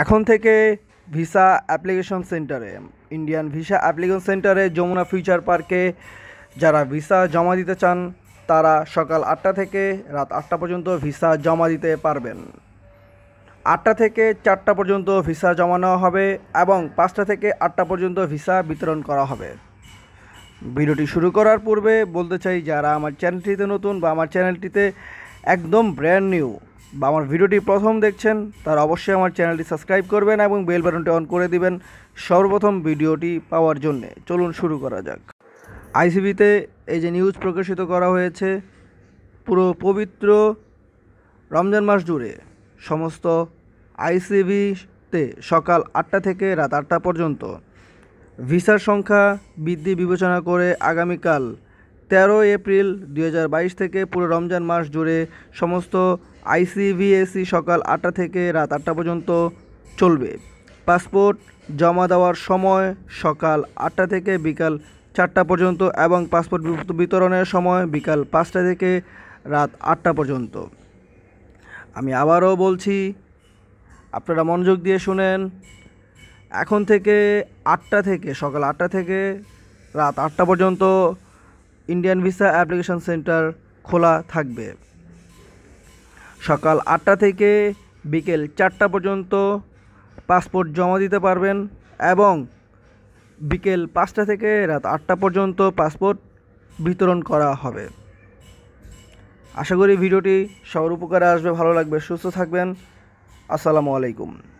এখন থেকে visa application সেন্টারে ইন্ডিয়ান ভিসা অ্যাপ্লিকেশন সেন্টারে যমুনা ফিউচার পার্কে যারা ভিসা জমা দিতে চান তারা সকাল আটটা থেকে রাত আটটা পর্যন্ত ভিসা জমা দিতে পারবেন আটটা থেকে চারটা পর্যন্ত ভিসা জমা নেওয়া হবে এবং পাঁচটা থেকে আটটা পর্যন্ত ভিসা বিতরণ করা হবে ভিডিওটি শুরু করার পূর্বে বলতে চাই যারা আমার চ্যানেলটিতে নতুন বা আমার চ্যানেলটিতে একদম ব্র্যান্ড নিউ বা আমার ভিডিওটি প্রথম দেখছেন তারা অবশ্যই আমার চ্যানেলটি সাবস্ক্রাইব করবেন এবং বেল বাটনটি অন করে দিবেন সর্বপ্রথম ভিডিওটি পাওয়ার জন্যে চলুন শুরু করা যাক আইসিবিতে এই যে নিউজ প্রকাশিত করা হয়েছে পুরো পবিত্র রমজান মাস জুড়ে সমস্ত আইসিবিতে সকাল আটটা থেকে রাত আটটা পর্যন্ত ভিসার সংখ্যা বৃদ্ধি বিবেচনা করে আগামীকাল তেরো এপ্রিল দু থেকে পুরো রমজান মাস জুড়ে সমস্ত আইসিভিএসি সকাল আটটা থেকে রাত আটটা পর্যন্ত চলবে পাসপোর্ট জমা দেওয়ার সময় সকাল আটটা থেকে বিকাল চারটা পর্যন্ত এবং পাসপোর্ট বিতরণের সময় বিকাল পাঁচটা থেকে রাত আটটা পর্যন্ত আমি আবারও বলছি আপনারা মনোযোগ দিয়ে শুনেন এখন থেকে আটটা থেকে সকাল আটটা থেকে রাত আটটা পর্যন্ত ইন্ডিয়ান ভিসা অ্যাপ্লিকেশন সেন্টার খোলা থাকবে সকাল আটটা থেকে বিকেল চারটা পর্যন্ত পাসপোর্ট জমা দিতে পারবেন এবং বিকেল পাঁচটা থেকে রাত আটটা পর্যন্ত পাসপোর্ট বিতরণ করা হবে আশা করি ভিডিওটি সবার উপকারে আসবে ভালো লাগবে সুস্থ থাকবেন আসসালামু আলাইকুম